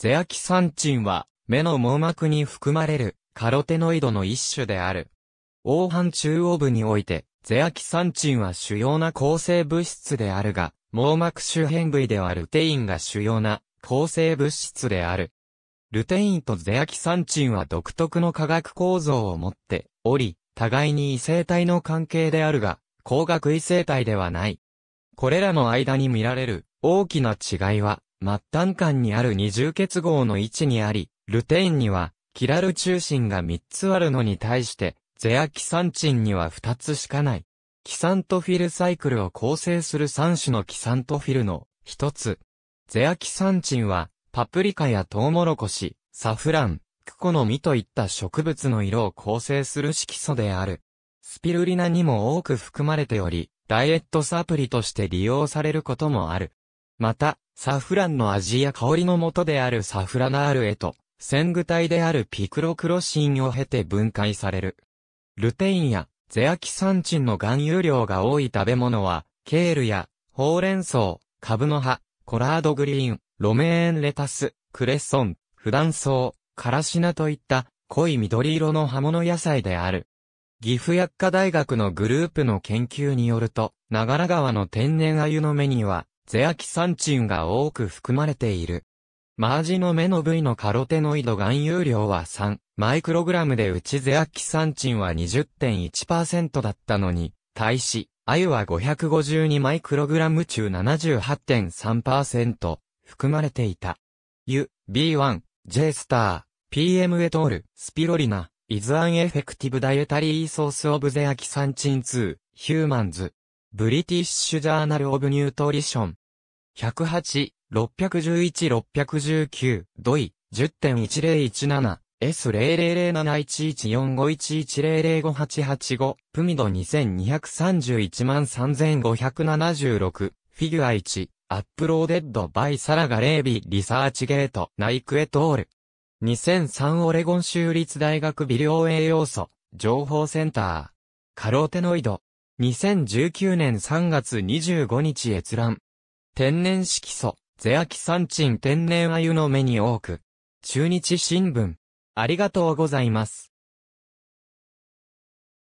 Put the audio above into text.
ゼアキサンチンは、目の網膜に含まれるカロテノイドの一種である。黄斑中央部において、ゼアキサンチンは主要な構成物質であるが、網膜周辺部位ではルテインが主要な構成物質である。ルテインとゼアキサンチンは独特の化学構造を持っており、互いに異性体の関係であるが、光学異性体ではない。これらの間に見られる大きな違いは、末端間にある二重結合の位置にあり、ルテインには、キラル中心が三つあるのに対して、ゼアキサンチンには二つしかない。キサントフィルサイクルを構成する三種のキサントフィルの一つ。ゼアキサンチンは、パプリカやトウモロコシ、サフラン、クコの実といった植物の色を構成する色素である。スピルリナにも多く含まれており、ダイエットサプリとして利用されることもある。また、サフランの味や香りの元であるサフラナールへと、鮮具体であるピクロクロシンを経て分解される。ルテインやゼアキサンチンの含有量が多い食べ物は、ケールやほうれん草、カブの葉、コラードグリーン、ロメーンレタス、クレッソン、普段草、カラシナといった濃い緑色の葉物野菜である。岐阜薬科大学のグループの研究によると、長良川の天然鮎の目には、ゼアキサンチンが多く含まれている。マージの目の部位のカロテノイド含有量は3マイクログラムでうちゼアキサンチンは20.1%だったのに、対し、アユは552マイクログラム中78.3%含まれていた。U, B1、J スター、PM エトール、スピロリナ、イズアンエフェクティブダイエタリーソースオブゼアキサンチン2、ヒューマンズ。ブリティッシュジャーナルオブニュートリション、108、611、619、ドイ、10.1017、s 0 0 0 7 1 1 4 5 1 1 0 0 5 8 8 5プミド22313576、フィギュア1、アップローデッドバイサラガレービリサーチゲート、ナイクエトール。2003オレゴン州立大学微量栄養素、情報センター。カローテノイド。2019年3月25日閲覧。天然色素、ゼアキサンチン天然アユの目に多く。中日新聞。ありがとうございます。